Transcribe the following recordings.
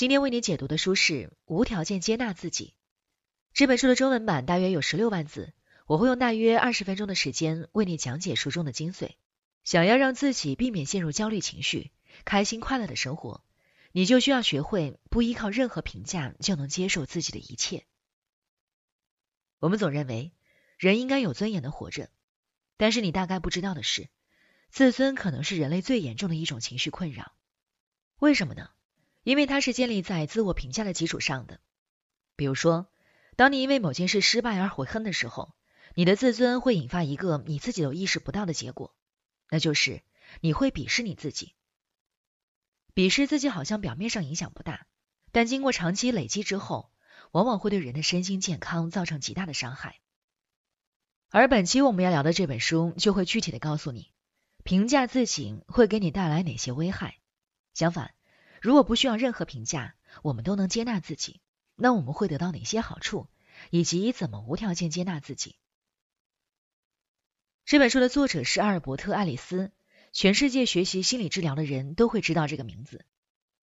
今天为你解读的书是《无条件接纳自己》。这本书的中文版大约有十六万字，我会用大约二十分钟的时间为你讲解书中的精髓。想要让自己避免陷入焦虑情绪，开心快乐的生活，你就需要学会不依靠任何评价就能接受自己的一切。我们总认为人应该有尊严的活着，但是你大概不知道的是，自尊可能是人类最严重的一种情绪困扰。为什么呢？因为它是建立在自我评价的基础上的。比如说，当你因为某件事失败而悔恨的时候，你的自尊会引发一个你自己都意识不到的结果，那就是你会鄙视你自己。鄙视自己好像表面上影响不大，但经过长期累积之后，往往会对人的身心健康造成极大的伤害。而本期我们要聊的这本书就会具体的告诉你，评价自己会给你带来哪些危害。相反。如果不需要任何评价，我们都能接纳自己，那我们会得到哪些好处？以及怎么无条件接纳自己？这本书的作者是阿尔伯特·爱丽丝，全世界学习心理治疗的人都会知道这个名字。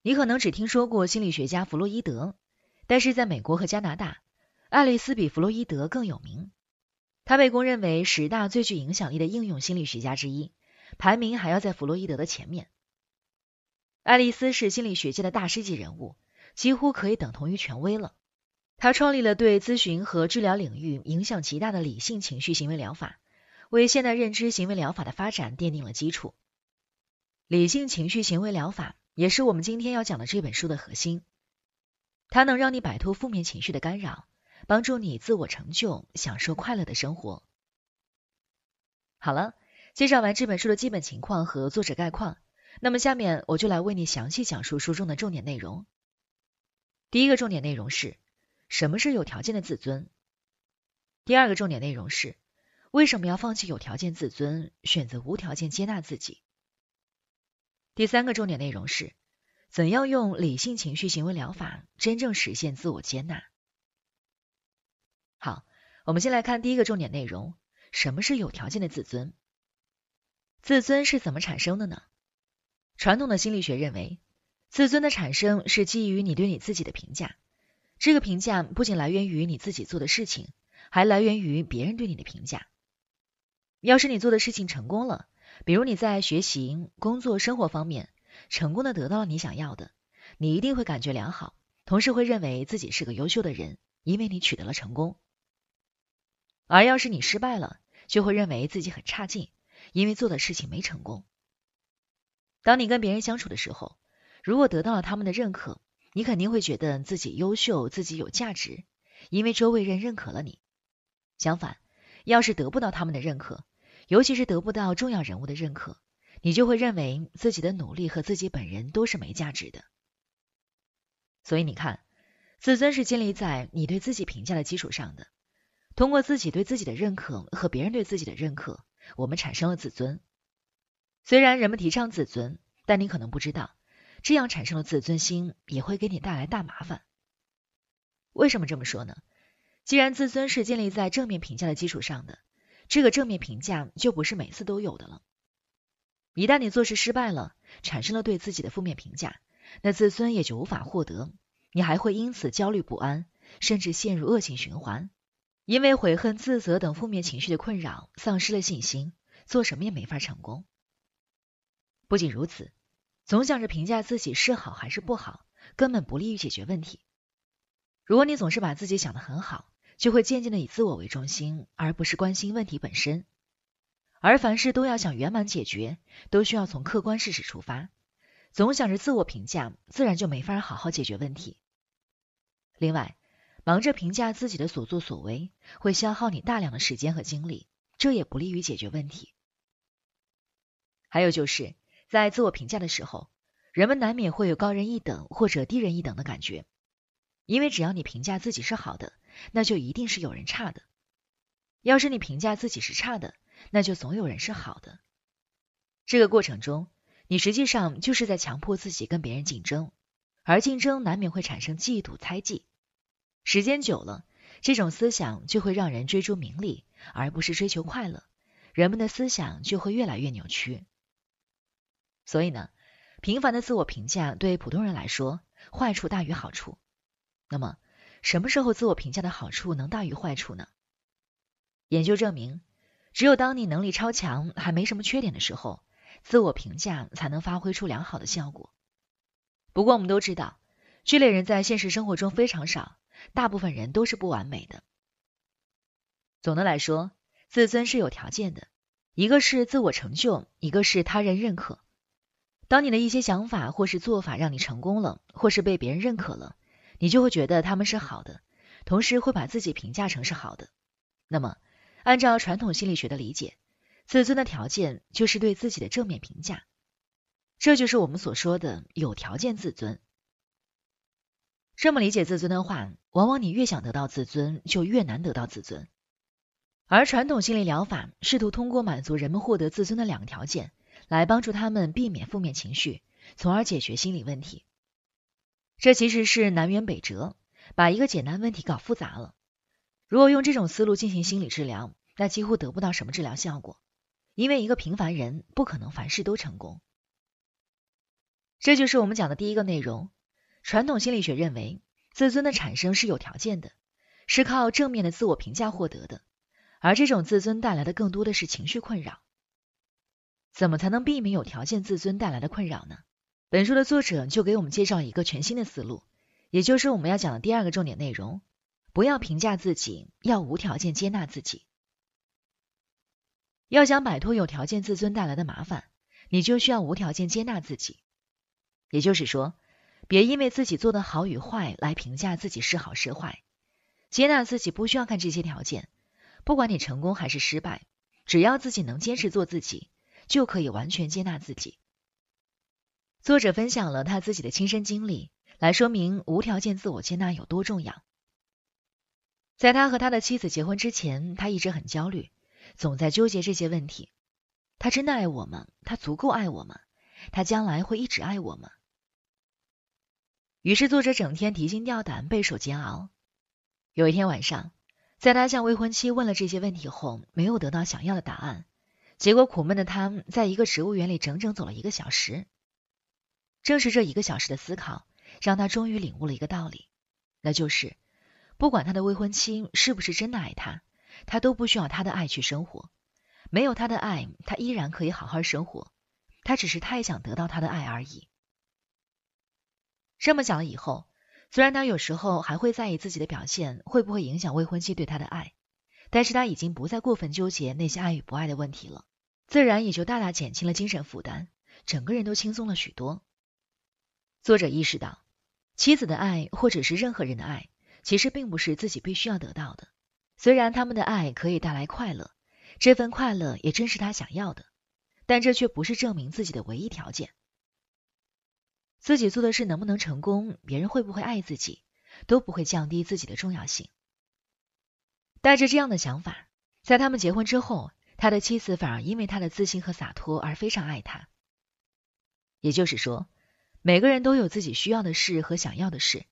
你可能只听说过心理学家弗洛伊德，但是在美国和加拿大，爱丽丝比弗洛伊德更有名。他被公认为十大最具影响力的应用心理学家之一，排名还要在弗洛伊德的前面。爱丽丝是心理学界的大师级人物，几乎可以等同于权威了。她创立了对咨询和治疗领域影响极大的理性情绪行为疗法，为现代认知行为疗法的发展奠定了基础。理性情绪行为疗法也是我们今天要讲的这本书的核心，它能让你摆脱负面情绪的干扰，帮助你自我成就，享受快乐的生活。好了，介绍完这本书的基本情况和作者概况。那么下面我就来为你详细讲述书中的重点内容。第一个重点内容是什么是有条件的自尊？第二个重点内容是为什么要放弃有条件自尊，选择无条件接纳自己？第三个重点内容是怎样用理性情绪行为疗法真正实现自我接纳？好，我们先来看第一个重点内容：什么是有条件的自尊？自尊是怎么产生的呢？传统的心理学认为，自尊的产生是基于你对你自己的评价。这个评价不仅来源于你自己做的事情，还来源于别人对你的评价。要是你做的事情成功了，比如你在学习、工作、生活方面成功的得到了你想要的，你一定会感觉良好，同时会认为自己是个优秀的人，因为你取得了成功。而要是你失败了，就会认为自己很差劲，因为做的事情没成功。当你跟别人相处的时候，如果得到了他们的认可，你肯定会觉得自己优秀、自己有价值，因为周围人认可了你。相反，要是得不到他们的认可，尤其是得不到重要人物的认可，你就会认为自己的努力和自己本人都是没价值的。所以你看，自尊是建立在你对自己评价的基础上的，通过自己对自己的认可和别人对自己的认可，我们产生了自尊。虽然人们提倡自尊，但你可能不知道，这样产生了自尊心也会给你带来大麻烦。为什么这么说呢？既然自尊是建立在正面评价的基础上的，这个正面评价就不是每次都有的了。一旦你做事失败了，产生了对自己的负面评价，那自尊也就无法获得，你还会因此焦虑不安，甚至陷入恶性循环，因为悔恨、自责等负面情绪的困扰，丧失了信心，做什么也没法成功。不仅如此，总想着评价自己是好还是不好，根本不利于解决问题。如果你总是把自己想得很好，就会渐渐的以自我为中心，而不是关心问题本身。而凡事都要想圆满解决，都需要从客观事实出发。总想着自我评价，自然就没法好好解决问题。另外，忙着评价自己的所作所为，会消耗你大量的时间和精力，这也不利于解决问题。还有就是。在自我评价的时候，人们难免会有高人一等或者低人一等的感觉，因为只要你评价自己是好的，那就一定是有人差的；要是你评价自己是差的，那就总有人是好的。这个过程中，你实际上就是在强迫自己跟别人竞争，而竞争难免会产生嫉妒、猜忌。时间久了，这种思想就会让人追逐名利，而不是追求快乐。人们的思想就会越来越扭曲。所以呢，频繁的自我评价对普通人来说，坏处大于好处。那么，什么时候自我评价的好处能大于坏处呢？研究证明，只有当你能力超强、还没什么缺点的时候，自我评价才能发挥出良好的效果。不过我们都知道，这类人在现实生活中非常少，大部分人都是不完美的。总的来说，自尊是有条件的，一个是自我成就，一个是他人认可。当你的一些想法或是做法让你成功了，或是被别人认可了，你就会觉得他们是好的，同时会把自己评价成是好的。那么，按照传统心理学的理解，自尊的条件就是对自己的正面评价，这就是我们所说的有条件自尊。这么理解自尊的话，往往你越想得到自尊，就越难得到自尊。而传统心理疗法试图通过满足人们获得自尊的两个条件。来帮助他们避免负面情绪，从而解决心理问题。这其实是南辕北辙，把一个简单问题搞复杂了。如果用这种思路进行心理治疗，那几乎得不到什么治疗效果，因为一个平凡人不可能凡事都成功。这就是我们讲的第一个内容：传统心理学认为，自尊的产生是有条件的，是靠正面的自我评价获得的，而这种自尊带来的更多的是情绪困扰。怎么才能避免有条件自尊带来的困扰呢？本书的作者就给我们介绍一个全新的思路，也就是我们要讲的第二个重点内容：不要评价自己，要无条件接纳自己。要想摆脱有条件自尊带来的麻烦，你就需要无条件接纳自己。也就是说，别因为自己做的好与坏来评价自己是好是坏。接纳自己不需要看这些条件，不管你成功还是失败，只要自己能坚持做自己。就可以完全接纳自己。作者分享了他自己的亲身经历，来说明无条件自我接纳有多重要。在他和他的妻子结婚之前，他一直很焦虑，总在纠结这些问题：他真的爱我吗？他足够爱我吗？他将来会一直爱我吗？于是，作者整天提心吊胆，备受煎熬。有一天晚上，在他向未婚妻问了这些问题后，没有得到想要的答案。结果苦闷的他在一个植物园里整整走了一个小时。正是这一个小时的思考，让他终于领悟了一个道理，那就是不管他的未婚妻是不是真的爱他，他都不需要他的爱去生活。没有他的爱，他依然可以好好生活。他只是太想得到他的爱而已。这么想了以后，虽然他有时候还会在意自己的表现会不会影响未婚妻对他的爱，但是他已经不再过分纠结那些爱与不爱的问题了。自然也就大大减轻了精神负担，整个人都轻松了许多。作者意识到，妻子的爱或者是任何人的爱，其实并不是自己必须要得到的。虽然他们的爱可以带来快乐，这份快乐也正是他想要的，但这却不是证明自己的唯一条件。自己做的事能不能成功，别人会不会爱自己，都不会降低自己的重要性。带着这样的想法，在他们结婚之后。他的妻子反而因为他的自信和洒脱而非常爱他。也就是说，每个人都有自己需要的事和想要的事，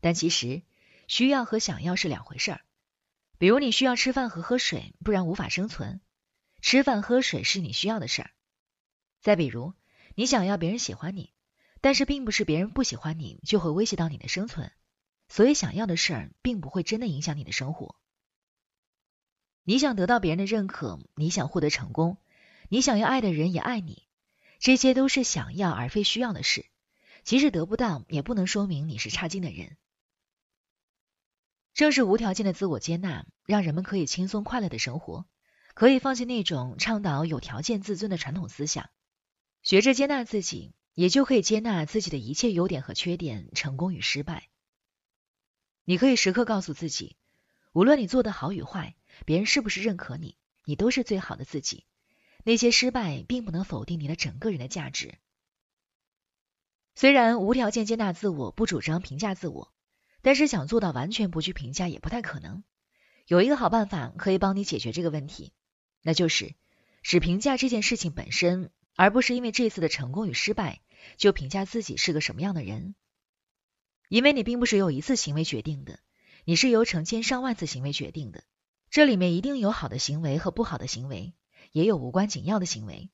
但其实需要和想要是两回事儿。比如你需要吃饭和喝水，不然无法生存，吃饭喝水是你需要的事儿。再比如你想要别人喜欢你，但是并不是别人不喜欢你就会威胁到你的生存，所以想要的事儿并不会真的影响你的生活。你想得到别人的认可，你想获得成功，你想要爱的人也爱你，这些都是想要而非需要的事。即使得不到，也不能说明你是差劲的人。正是无条件的自我接纳，让人们可以轻松快乐的生活，可以放弃那种倡导有条件自尊的传统思想。学着接纳自己，也就可以接纳自己的一切优点和缺点，成功与失败。你可以时刻告诉自己，无论你做的好与坏。别人是不是认可你，你都是最好的自己。那些失败并不能否定你的整个人的价值。虽然无条件接纳自我，不主张评价自我，但是想做到完全不去评价也不太可能。有一个好办法可以帮你解决这个问题，那就是只评价这件事情本身，而不是因为这次的成功与失败就评价自己是个什么样的人。因为你并不是由一次行为决定的，你是由成千上万次行为决定的。这里面一定有好的行为和不好的行为，也有无关紧要的行为。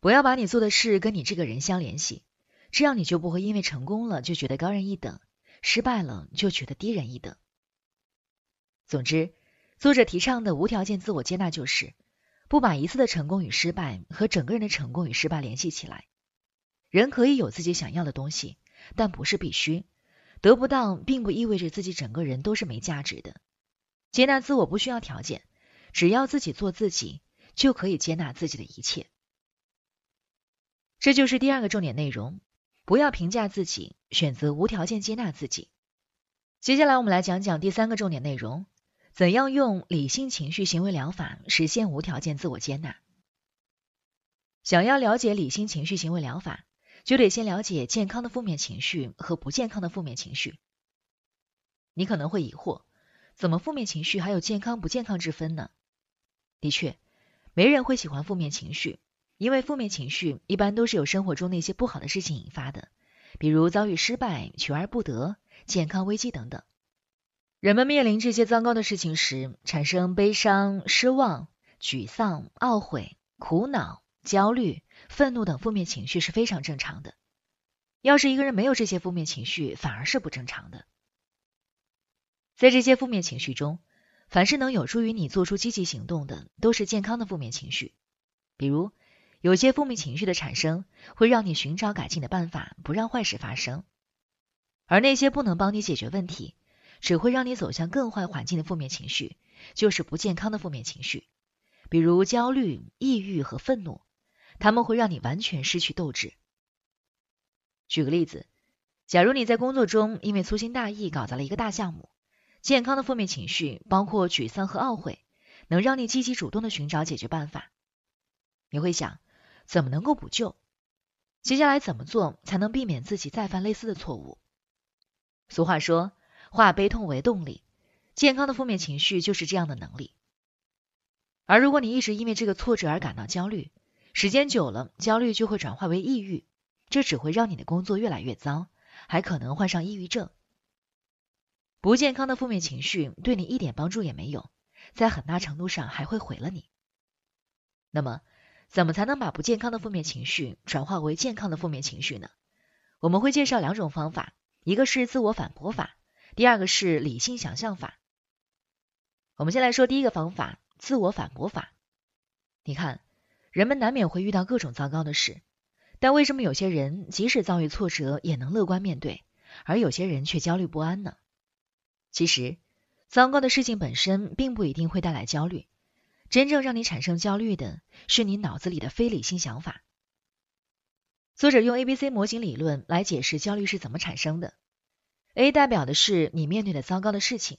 不要把你做的事跟你这个人相联系，这样你就不会因为成功了就觉得高人一等，失败了就觉得低人一等。总之，作者提倡的无条件自我接纳就是不把一次的成功与失败和整个人的成功与失败联系起来。人可以有自己想要的东西，但不是必须。得不到并不意味着自己整个人都是没价值的。接纳自我不需要条件，只要自己做自己，就可以接纳自己的一切。这就是第二个重点内容，不要评价自己，选择无条件接纳自己。接下来我们来讲讲第三个重点内容，怎样用理性情绪行为疗法实现无条件自我接纳。想要了解理性情绪行为疗法，就得先了解健康的负面情绪和不健康的负面情绪。你可能会疑惑。怎么负面情绪还有健康不健康之分呢？的确，没人会喜欢负面情绪，因为负面情绪一般都是由生活中那些不好的事情引发的，比如遭遇失败、求而不得、健康危机等等。人们面临这些糟糕的事情时，产生悲伤、失望、沮丧、懊悔、苦恼、焦虑、愤怒等负面情绪是非常正常的。要是一个人没有这些负面情绪，反而是不正常的。在这些负面情绪中，凡是能有助于你做出积极行动的，都是健康的负面情绪。比如，有些负面情绪的产生会让你寻找改进的办法，不让坏事发生；而那些不能帮你解决问题，只会让你走向更坏环境的负面情绪，就是不健康的负面情绪。比如焦虑、抑郁和愤怒，他们会让你完全失去斗志。举个例子，假如你在工作中因为粗心大意搞砸了一个大项目。健康的负面情绪包括沮丧和懊悔，能让你积极主动的寻找解决办法。你会想，怎么能够补救？接下来怎么做才能避免自己再犯类似的错误？俗话说，化悲痛为动力。健康的负面情绪就是这样的能力。而如果你一直因为这个挫折而感到焦虑，时间久了，焦虑就会转化为抑郁，这只会让你的工作越来越糟，还可能患上抑郁症。不健康的负面情绪对你一点帮助也没有，在很大程度上还会毁了你。那么，怎么才能把不健康的负面情绪转化为健康的负面情绪呢？我们会介绍两种方法，一个是自我反驳法，第二个是理性想象法。我们先来说第一个方法——自我反驳法。你看，人们难免会遇到各种糟糕的事，但为什么有些人即使遭遇挫折也能乐观面对，而有些人却焦虑不安呢？其实，糟糕的事情本身并不一定会带来焦虑，真正让你产生焦虑的是你脑子里的非理性想法。作者用 A B C 模型理论来解释焦虑是怎么产生的：A 代表的是你面对的糟糕的事情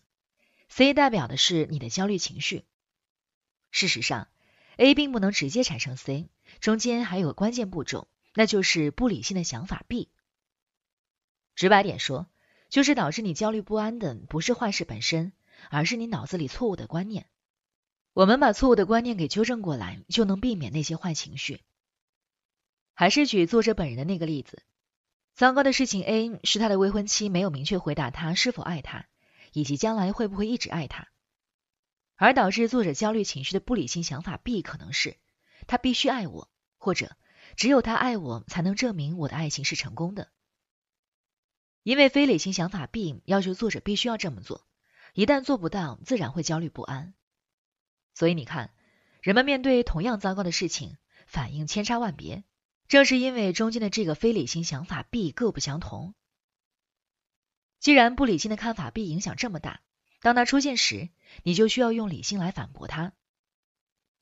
，C 代表的是你的焦虑情绪。事实上，A 并不能直接产生 C，中间还有个关键步骤，那就是不理性的想法 B。直白点说。就是导致你焦虑不安的不是坏事本身，而是你脑子里错误的观念。我们把错误的观念给纠正过来，就能避免那些坏情绪。还是举作者本人的那个例子，糟糕的事情 A 是他的未婚妻没有明确回答他是否爱他，以及将来会不会一直爱他，而导致作者焦虑情绪的不理性想法 B 可能是他必须爱我，或者只有他爱我才能证明我的爱情是成功的。因为非理性想法 B 要求作者必须要这么做，一旦做不到，自然会焦虑不安。所以你看，人们面对同样糟糕的事情，反应千差万别，正是因为中间的这个非理性想法 B 各不相同。既然不理性的看法 B 影响这么大，当它出现时，你就需要用理性来反驳它。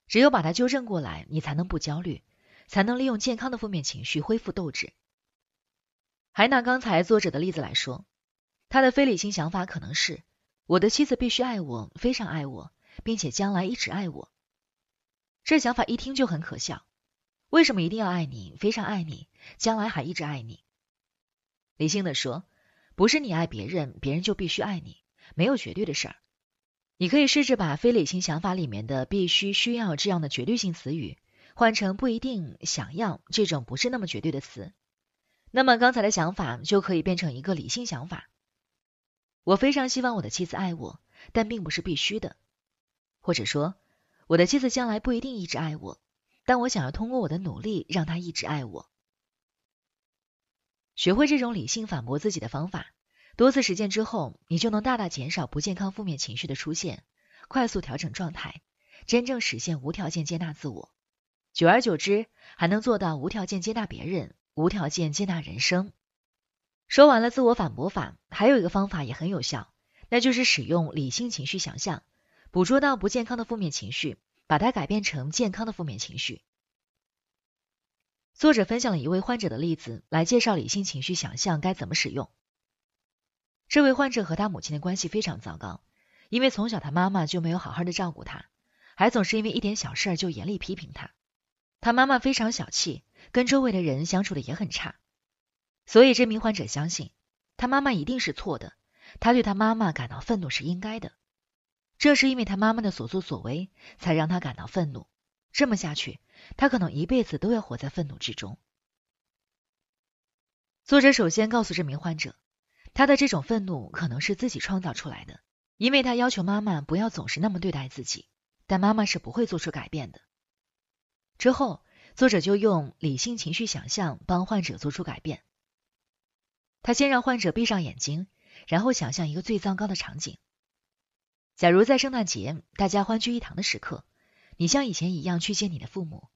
只有把它纠正过来，你才能不焦虑，才能利用健康的负面情绪恢复斗志。还拿刚才作者的例子来说，他的非理性想法可能是我的妻子必须爱我，非常爱我，并且将来一直爱我。这想法一听就很可笑。为什么一定要爱你，非常爱你，将来还一直爱你？理性的说，不是你爱别人，别人就必须爱你，没有绝对的事儿。你可以试着把非理性想法里面的“必须”“需要”这样的绝对性词语，换成“不一定”“想要”这种不是那么绝对的词。那么刚才的想法就可以变成一个理性想法。我非常希望我的妻子爱我，但并不是必须的。或者说，我的妻子将来不一定一直爱我，但我想要通过我的努力让她一直爱我。学会这种理性反驳自己的方法，多次实践之后，你就能大大减少不健康负面情绪的出现，快速调整状态，真正实现无条件接纳自我。久而久之，还能做到无条件接纳别人。无条件接纳人生。说完了自我反驳法，还有一个方法也很有效，那就是使用理性情绪想象，捕捉到不健康的负面情绪，把它改变成健康的负面情绪。作者分享了一位患者的例子，来介绍理性情绪想象该怎么使用。这位患者和他母亲的关系非常糟糕，因为从小他妈妈就没有好好的照顾他，还总是因为一点小事就严厉批评他。他妈妈非常小气。跟周围的人相处的也很差，所以这名患者相信他妈妈一定是错的，他对他妈妈感到愤怒是应该的，这是因为他妈妈的所作所为才让他感到愤怒。这么下去，他可能一辈子都要活在愤怒之中。作者首先告诉这名患者，他的这种愤怒可能是自己创造出来的，因为他要求妈妈不要总是那么对待自己，但妈妈是不会做出改变的。之后。作者就用理性、情绪、想象帮患者做出改变。他先让患者闭上眼睛，然后想象一个最糟糕的场景：假如在圣诞节大家欢聚一堂的时刻，你像以前一样去见你的父母，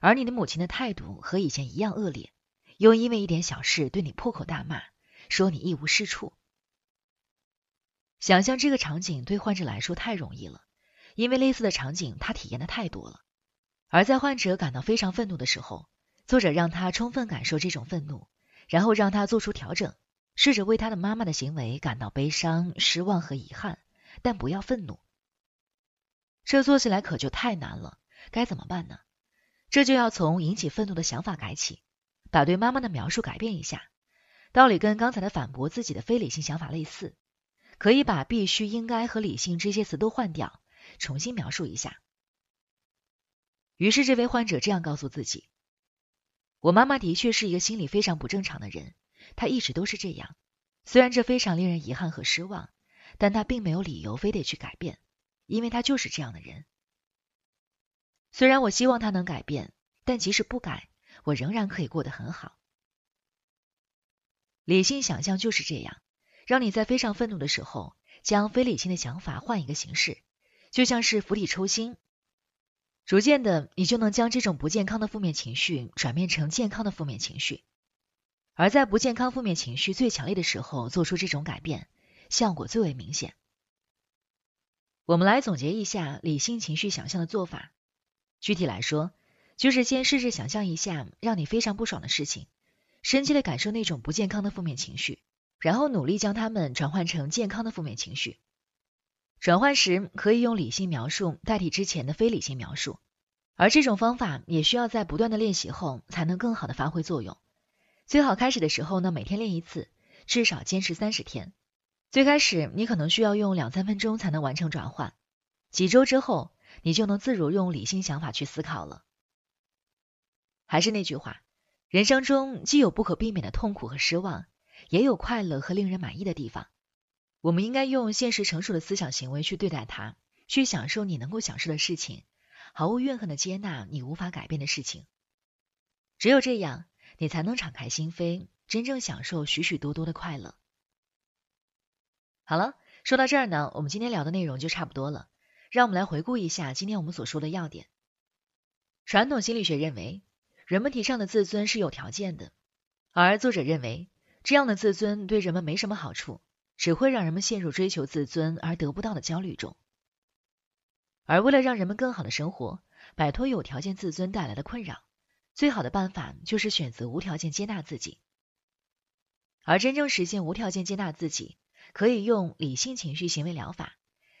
而你的母亲的态度和以前一样恶劣，又因为一点小事对你破口大骂，说你一无是处。想象这个场景对患者来说太容易了，因为类似的场景他体验的太多了。而在患者感到非常愤怒的时候，作者让他充分感受这种愤怒，然后让他做出调整，试着为他的妈妈的行为感到悲伤、失望和遗憾，但不要愤怒。这做起来可就太难了，该怎么办呢？这就要从引起愤怒的想法改起，把对妈妈的描述改变一下，道理跟刚才的反驳自己的非理性想法类似，可以把必须、应该和理性这些词都换掉，重新描述一下。于是，这位患者这样告诉自己：“我妈妈的确是一个心理非常不正常的人，她一直都是这样。虽然这非常令人遗憾和失望，但她并没有理由非得去改变，因为她就是这样的人。虽然我希望她能改变，但即使不改，我仍然可以过得很好。”理性想象就是这样，让你在非常愤怒的时候，将非理性的想法换一个形式，就像是釜底抽薪。逐渐的，你就能将这种不健康的负面情绪转变成健康的负面情绪，而在不健康负面情绪最强烈的时候做出这种改变，效果最为明显。我们来总结一下理性情绪想象的做法，具体来说，就是先试着想象一下让你非常不爽的事情，深切的感受那种不健康的负面情绪，然后努力将它们转换成健康的负面情绪。转换时可以用理性描述代替之前的非理性描述，而这种方法也需要在不断的练习后才能更好的发挥作用。最好开始的时候呢，每天练一次，至少坚持三十天。最开始你可能需要用两三分钟才能完成转换，几周之后你就能自如用理性想法去思考了。还是那句话，人生中既有不可避免的痛苦和失望，也有快乐和令人满意的地方。我们应该用现实成熟的思想行为去对待它，去享受你能够享受的事情，毫无怨恨的接纳你无法改变的事情。只有这样，你才能敞开心扉，真正享受许许多多的快乐。好了，说到这儿呢，我们今天聊的内容就差不多了。让我们来回顾一下今天我们所说的要点。传统心理学认为，人们提倡的自尊是有条件的，而作者认为，这样的自尊对人们没什么好处。只会让人们陷入追求自尊而得不到的焦虑中，而为了让人们更好的生活，摆脱有条件自尊带来的困扰，最好的办法就是选择无条件接纳自己。而真正实现无条件接纳自己，可以用理性情绪行为疗法，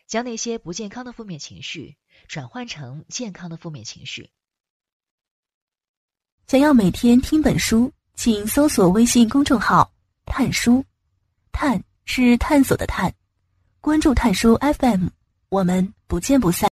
将那些不健康的负面情绪转换成健康的负面情绪。想要每天听本书，请搜索微信公众号“探书”，探。是探索的探，关注探叔 FM，我们不见不散。